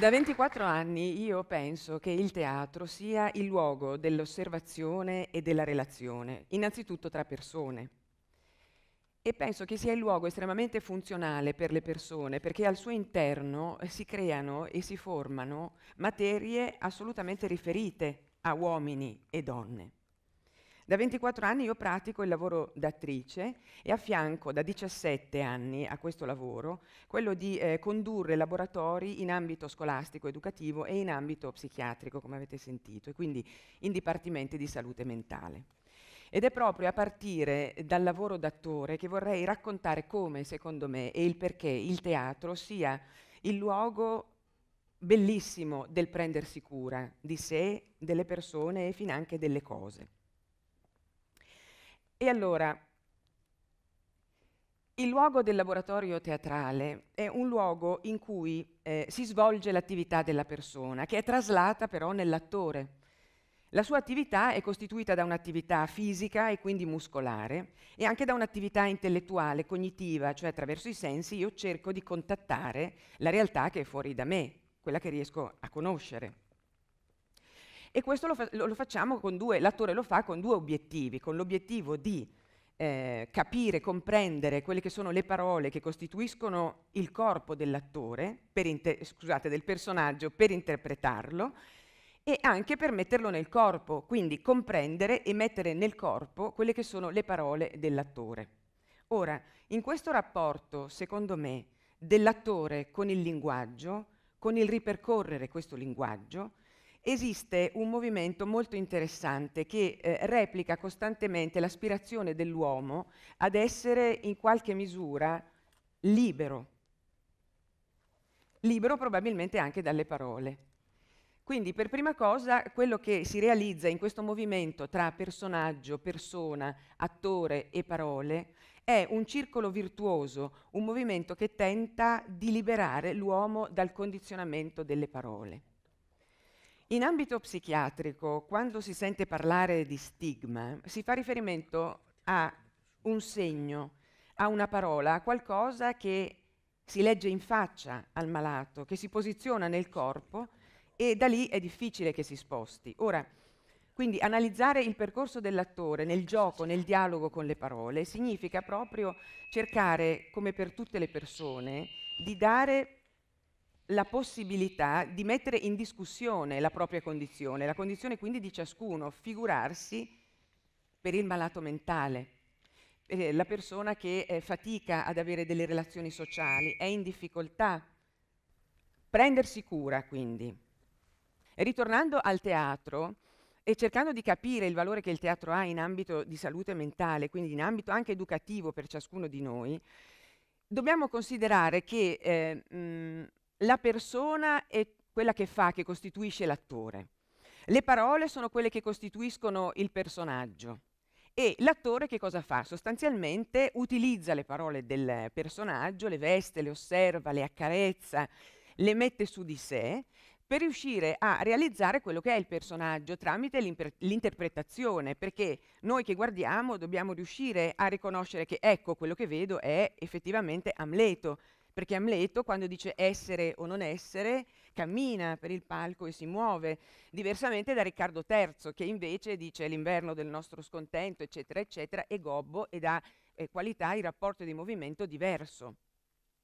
Da 24 anni io penso che il teatro sia il luogo dell'osservazione e della relazione, innanzitutto tra persone. E penso che sia il luogo estremamente funzionale per le persone, perché al suo interno eh, si creano e si formano materie assolutamente riferite a uomini e donne. Da 24 anni io pratico il lavoro d'attrice e affianco da 17 anni a questo lavoro quello di eh, condurre laboratori in ambito scolastico, educativo e in ambito psichiatrico, come avete sentito, e quindi in dipartimenti di salute mentale. Ed è proprio a partire dal lavoro d'attore che vorrei raccontare come, secondo me, e il perché il teatro sia il luogo bellissimo del prendersi cura di sé, delle persone e fin anche delle cose. E allora, il luogo del laboratorio teatrale è un luogo in cui eh, si svolge l'attività della persona, che è traslata però nell'attore. La sua attività è costituita da un'attività fisica e quindi muscolare e anche da un'attività intellettuale, cognitiva, cioè attraverso i sensi io cerco di contattare la realtà che è fuori da me, quella che riesco a conoscere. E questo lo, fa lo facciamo con due, l'attore lo fa con due obiettivi, con l'obiettivo di eh, capire, comprendere quelle che sono le parole che costituiscono il corpo dell'attore, scusate, del personaggio, per interpretarlo, e anche per metterlo nel corpo, quindi comprendere e mettere nel corpo quelle che sono le parole dell'attore. Ora, in questo rapporto, secondo me, dell'attore con il linguaggio, con il ripercorrere questo linguaggio, esiste un movimento molto interessante che eh, replica costantemente l'aspirazione dell'uomo ad essere in qualche misura libero, libero probabilmente anche dalle parole. Quindi per prima cosa quello che si realizza in questo movimento tra personaggio, persona, attore e parole è un circolo virtuoso, un movimento che tenta di liberare l'uomo dal condizionamento delle parole. In ambito psichiatrico, quando si sente parlare di stigma, si fa riferimento a un segno, a una parola, a qualcosa che si legge in faccia al malato, che si posiziona nel corpo e da lì è difficile che si sposti. Ora, quindi analizzare il percorso dell'attore nel gioco, nel dialogo con le parole, significa proprio cercare, come per tutte le persone, di dare la possibilità di mettere in discussione la propria condizione, la condizione quindi di ciascuno, figurarsi per il malato mentale, eh, la persona che eh, fatica ad avere delle relazioni sociali, è in difficoltà. Prendersi cura quindi. E ritornando al teatro e cercando di capire il valore che il teatro ha in ambito di salute mentale, quindi in ambito anche educativo per ciascuno di noi, dobbiamo considerare che eh, mh, la persona è quella che fa, che costituisce l'attore. Le parole sono quelle che costituiscono il personaggio. E l'attore che cosa fa? Sostanzialmente utilizza le parole del personaggio, le veste, le osserva, le accarezza, le mette su di sé per riuscire a realizzare quello che è il personaggio tramite l'interpretazione, perché noi che guardiamo dobbiamo riuscire a riconoscere che ecco quello che vedo è effettivamente Amleto, perché Amleto quando dice essere o non essere cammina per il palco e si muove, diversamente da Riccardo III che invece dice l'inverno del nostro scontento, eccetera, eccetera, è gobbo ed ha eh, qualità il rapporto di movimento diverso.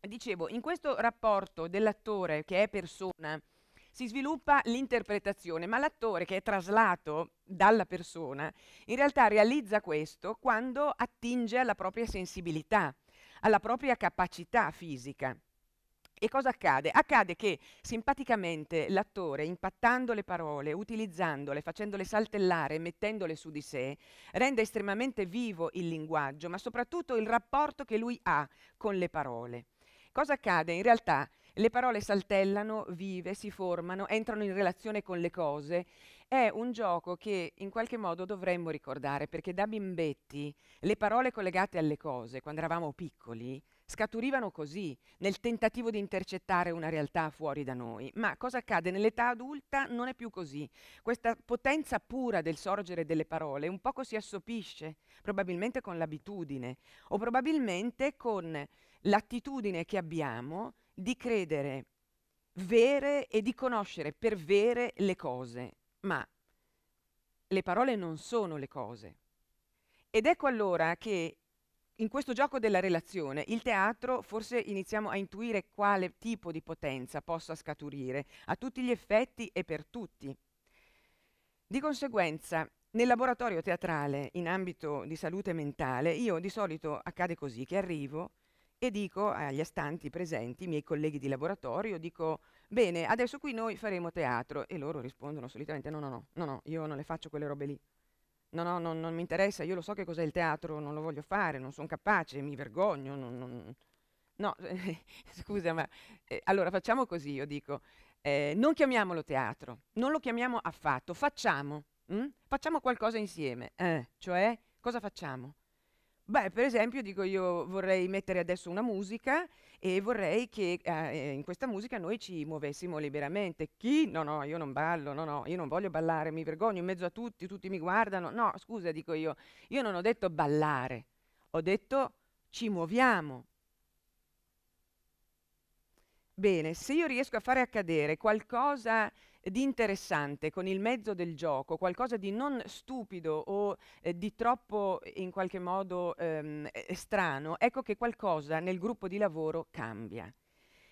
Dicevo, in questo rapporto dell'attore che è persona si sviluppa l'interpretazione, ma l'attore che è traslato dalla persona in realtà realizza questo quando attinge alla propria sensibilità alla propria capacità fisica. E cosa accade? Accade che simpaticamente l'attore, impattando le parole, utilizzandole, facendole saltellare, mettendole su di sé, rende estremamente vivo il linguaggio, ma soprattutto il rapporto che lui ha con le parole. Cosa accade? In realtà le parole saltellano, vive, si formano, entrano in relazione con le cose è un gioco che in qualche modo dovremmo ricordare, perché da bimbetti le parole collegate alle cose, quando eravamo piccoli, scaturivano così, nel tentativo di intercettare una realtà fuori da noi. Ma cosa accade? Nell'età adulta non è più così. Questa potenza pura del sorgere delle parole un poco si assopisce, probabilmente con l'abitudine o probabilmente con l'attitudine che abbiamo di credere vere e di conoscere per vere le cose ma le parole non sono le cose. Ed ecco allora che in questo gioco della relazione, il teatro, forse iniziamo a intuire quale tipo di potenza possa scaturire, a tutti gli effetti e per tutti. Di conseguenza, nel laboratorio teatrale in ambito di salute mentale, io di solito accade così che arrivo e dico agli astanti presenti, i miei colleghi di laboratorio, dico Bene, adesso qui noi faremo teatro. E loro rispondono solitamente no, no, no, no, no io non le faccio quelle robe lì. No, no, no, non mi interessa, io lo so che cos'è il teatro, non lo voglio fare, non sono capace, mi vergogno. Non, non... No, scusa, ma eh, allora facciamo così, io dico, eh, non chiamiamolo teatro, non lo chiamiamo affatto, facciamo, mh? Mm? facciamo qualcosa insieme, eh, cioè cosa facciamo? Beh, per esempio, dico io vorrei mettere adesso una musica e vorrei che eh, eh, in questa musica noi ci muovessimo liberamente. Chi? No, no, io non ballo, no, no, io non voglio ballare, mi vergogno in mezzo a tutti, tutti mi guardano. No, scusa, dico io, io non ho detto ballare, ho detto ci muoviamo. Bene, se io riesco a fare accadere qualcosa di interessante con il mezzo del gioco, qualcosa di non stupido o eh, di troppo eh, in qualche modo ehm, eh, strano, ecco che qualcosa nel gruppo di lavoro cambia.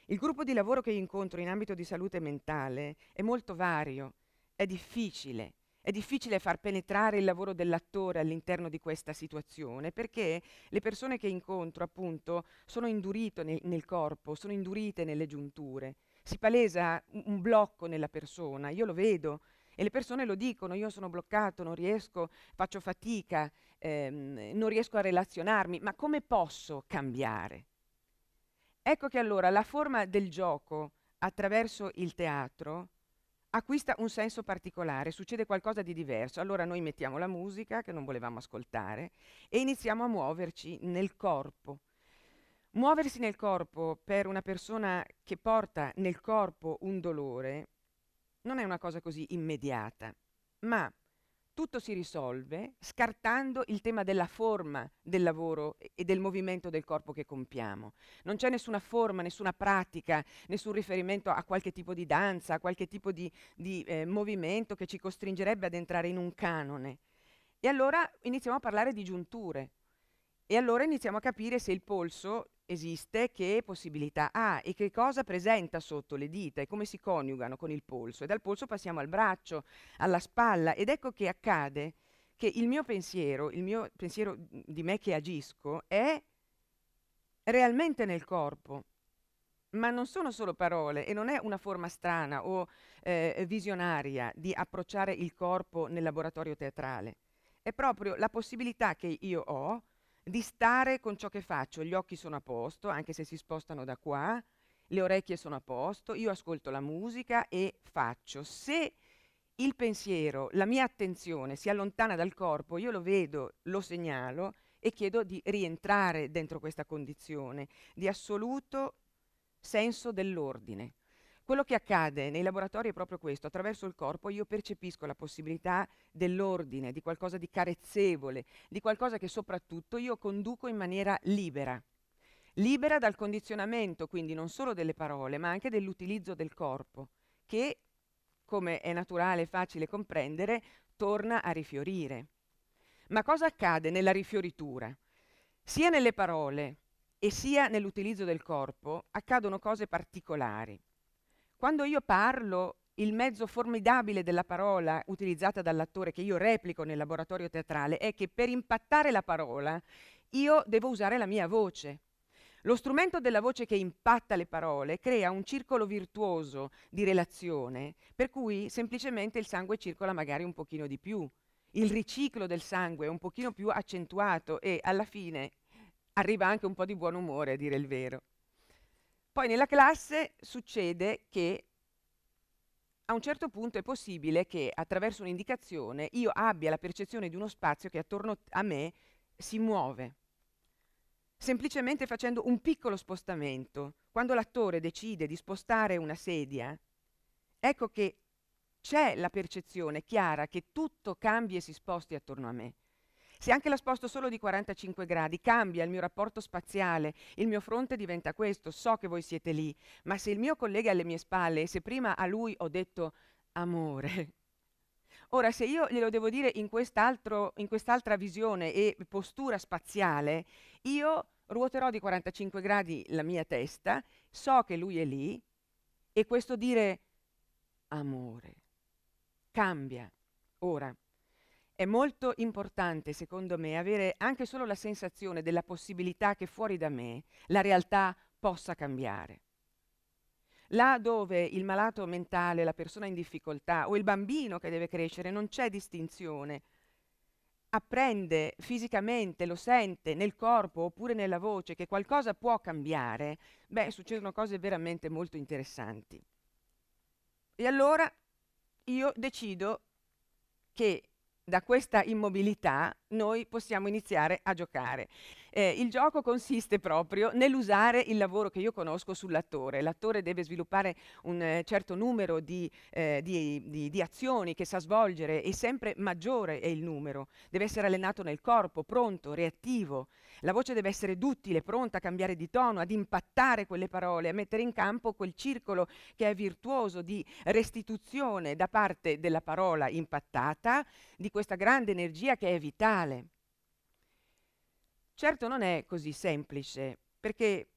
Il gruppo di lavoro che incontro in ambito di salute mentale è molto vario, è difficile. È difficile far penetrare il lavoro dell'attore all'interno di questa situazione perché le persone che incontro appunto sono indurite nel, nel corpo, sono indurite nelle giunture, si palesa un blocco nella persona, io lo vedo e le persone lo dicono, io sono bloccato, non riesco, faccio fatica, ehm, non riesco a relazionarmi, ma come posso cambiare? Ecco che allora la forma del gioco attraverso il teatro acquista un senso particolare, succede qualcosa di diverso. Allora noi mettiamo la musica che non volevamo ascoltare e iniziamo a muoverci nel corpo, Muoversi nel corpo per una persona che porta nel corpo un dolore non è una cosa così immediata, ma tutto si risolve scartando il tema della forma del lavoro e del movimento del corpo che compiamo. Non c'è nessuna forma, nessuna pratica, nessun riferimento a qualche tipo di danza, a qualche tipo di, di eh, movimento che ci costringerebbe ad entrare in un canone. E allora iniziamo a parlare di giunture. E allora iniziamo a capire se il polso esiste, che possibilità ha e che cosa presenta sotto le dita e come si coniugano con il polso. E dal polso passiamo al braccio, alla spalla ed ecco che accade che il mio pensiero, il mio pensiero di me che agisco è realmente nel corpo, ma non sono solo parole e non è una forma strana o eh, visionaria di approcciare il corpo nel laboratorio teatrale. È proprio la possibilità che io ho di stare con ciò che faccio. Gli occhi sono a posto, anche se si spostano da qua, le orecchie sono a posto, io ascolto la musica e faccio. Se il pensiero, la mia attenzione si allontana dal corpo, io lo vedo, lo segnalo e chiedo di rientrare dentro questa condizione di assoluto senso dell'ordine. Quello che accade nei laboratori è proprio questo, attraverso il corpo io percepisco la possibilità dell'ordine, di qualcosa di carezzevole, di qualcosa che soprattutto io conduco in maniera libera. Libera dal condizionamento, quindi non solo delle parole, ma anche dell'utilizzo del corpo, che, come è naturale e facile comprendere, torna a rifiorire. Ma cosa accade nella rifioritura? Sia nelle parole e sia nell'utilizzo del corpo accadono cose particolari. Quando io parlo, il mezzo formidabile della parola utilizzata dall'attore che io replico nel laboratorio teatrale è che per impattare la parola io devo usare la mia voce. Lo strumento della voce che impatta le parole crea un circolo virtuoso di relazione, per cui semplicemente il sangue circola magari un pochino di più, il riciclo del sangue è un pochino più accentuato e alla fine arriva anche un po' di buon umore, a dire il vero. Poi nella classe succede che a un certo punto è possibile che attraverso un'indicazione io abbia la percezione di uno spazio che attorno a me si muove, semplicemente facendo un piccolo spostamento. Quando l'attore decide di spostare una sedia, ecco che c'è la percezione chiara che tutto cambia e si sposti attorno a me. Se anche la sposto solo di 45 gradi, cambia il mio rapporto spaziale, il mio fronte diventa questo, so che voi siete lì, ma se il mio collega è alle mie spalle e se prima a lui ho detto amore, Ora, se io glielo devo dire in, quest'altra visione e postura spaziale, io ruoterò di 45 gradi la mia testa, so che lui è lì e questo dire amore cambia ora. È molto importante, secondo me, avere anche solo la sensazione della possibilità che fuori da me la realtà possa cambiare. Là dove il malato mentale, la persona in difficoltà o il bambino che deve crescere non c'è distinzione, apprende fisicamente, lo sente nel corpo oppure nella voce che qualcosa può cambiare, beh, succedono cose veramente molto interessanti. E allora io decido che da questa immobilità noi possiamo iniziare a giocare. Eh, il gioco consiste proprio nell'usare il lavoro che io conosco sull'attore. L'attore deve sviluppare un eh, certo numero di, eh, di, di, di, azioni che sa svolgere e sempre maggiore è il numero. Deve essere allenato nel corpo, pronto, reattivo. La voce deve essere duttile, pronta a cambiare di tono, ad impattare quelle parole, a mettere in campo quel circolo che è virtuoso di restituzione da parte della parola impattata, di questa grande energia che è vitale. Certo non è così semplice, perché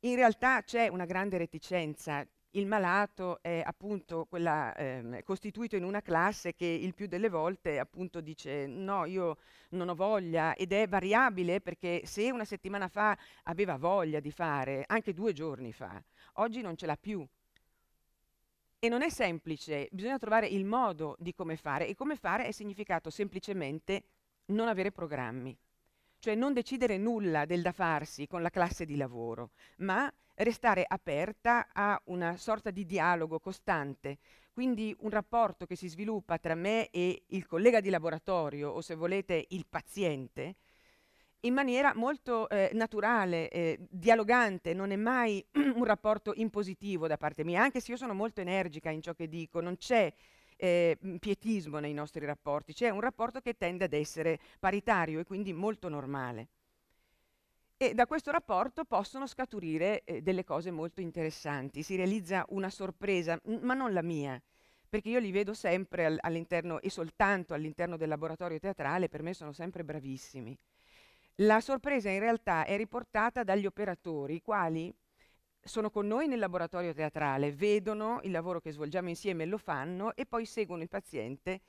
in realtà c'è una grande reticenza. Il malato è appunto quella, ehm, costituito in una classe che il più delle volte appunto dice no, io non ho voglia ed è variabile perché se una settimana fa aveva voglia di fare, anche due giorni fa, oggi non ce l'ha più. E non è semplice, bisogna trovare il modo di come fare e come fare è significato semplicemente non avere programmi cioè non decidere nulla del da farsi con la classe di lavoro, ma restare aperta a una sorta di dialogo costante, quindi un rapporto che si sviluppa tra me e il collega di laboratorio o se volete il paziente in maniera molto eh, naturale, eh, dialogante, non è mai un rapporto impositivo da parte mia, anche se io sono molto energica in ciò che dico, non c'è eh, pietismo nei nostri rapporti, c'è un rapporto che tende ad essere paritario e quindi molto normale. E da questo rapporto possono scaturire eh, delle cose molto interessanti, si realizza una sorpresa, ma non la mia, perché io li vedo sempre al all'interno e soltanto all'interno del laboratorio teatrale, per me sono sempre bravissimi. La sorpresa in realtà è riportata dagli operatori, i quali sono con noi nel laboratorio teatrale, vedono il lavoro che svolgiamo insieme, lo fanno e poi seguono il paziente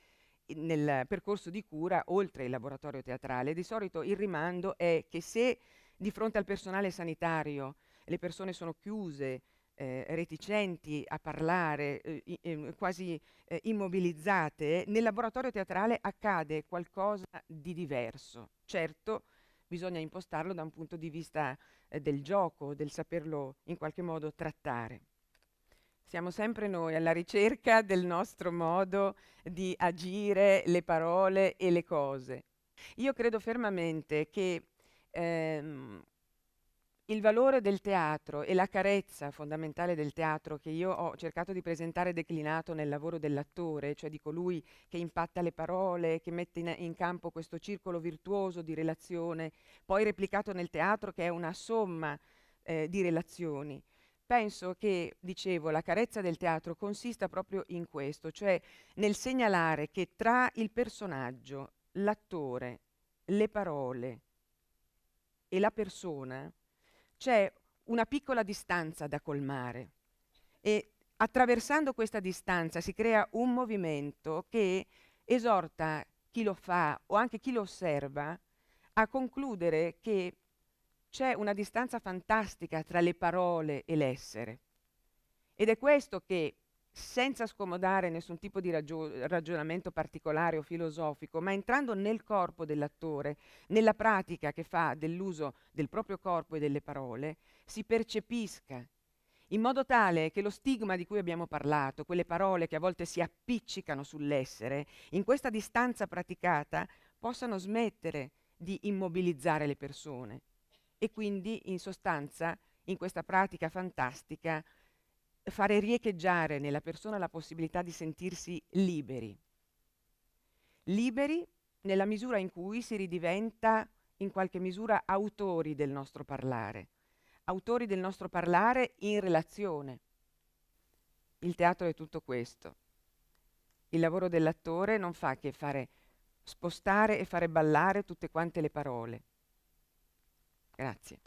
nel percorso di cura oltre il laboratorio teatrale. Di solito il rimando è che se di fronte al personale sanitario le persone sono chiuse, eh, reticenti a parlare, eh, ehm, quasi eh, immobilizzate, nel laboratorio teatrale accade qualcosa di diverso. Certo, bisogna impostarlo da un punto di vista eh, del gioco, del saperlo in qualche modo trattare. Siamo sempre noi alla ricerca del nostro modo di agire le parole e le cose. Io credo fermamente che ehm, il valore del teatro e la carezza fondamentale del teatro che io ho cercato di presentare declinato nel lavoro dell'attore, cioè di colui che impatta le parole, che mette in, in, campo questo circolo virtuoso di relazione, poi replicato nel teatro che è una somma eh, di relazioni. Penso che, dicevo, la carezza del teatro consista proprio in questo, cioè nel segnalare che tra il personaggio, l'attore, le parole e la persona, c'è una piccola distanza da colmare e attraversando questa distanza si crea un movimento che esorta chi lo fa o anche chi lo osserva a concludere che c'è una distanza fantastica tra le parole e l'essere. Ed è questo che senza scomodare nessun tipo di raggio- ragionamento particolare o filosofico, ma entrando nel corpo dell'attore, nella pratica che fa dell'uso del proprio corpo e delle parole, si percepisca, in modo tale che lo stigma di cui abbiamo parlato, quelle parole che a volte si appiccicano sull'essere, in questa distanza praticata possano smettere di immobilizzare le persone e quindi in sostanza in questa pratica fantastica fare riecheggiare nella persona la possibilità di sentirsi liberi. Liberi nella misura in cui si ridiventa in qualche misura autori del nostro parlare, autori del nostro parlare in relazione. Il teatro è tutto questo. Il lavoro dell'attore non fa che fare spostare e fare ballare tutte quante le parole. Grazie.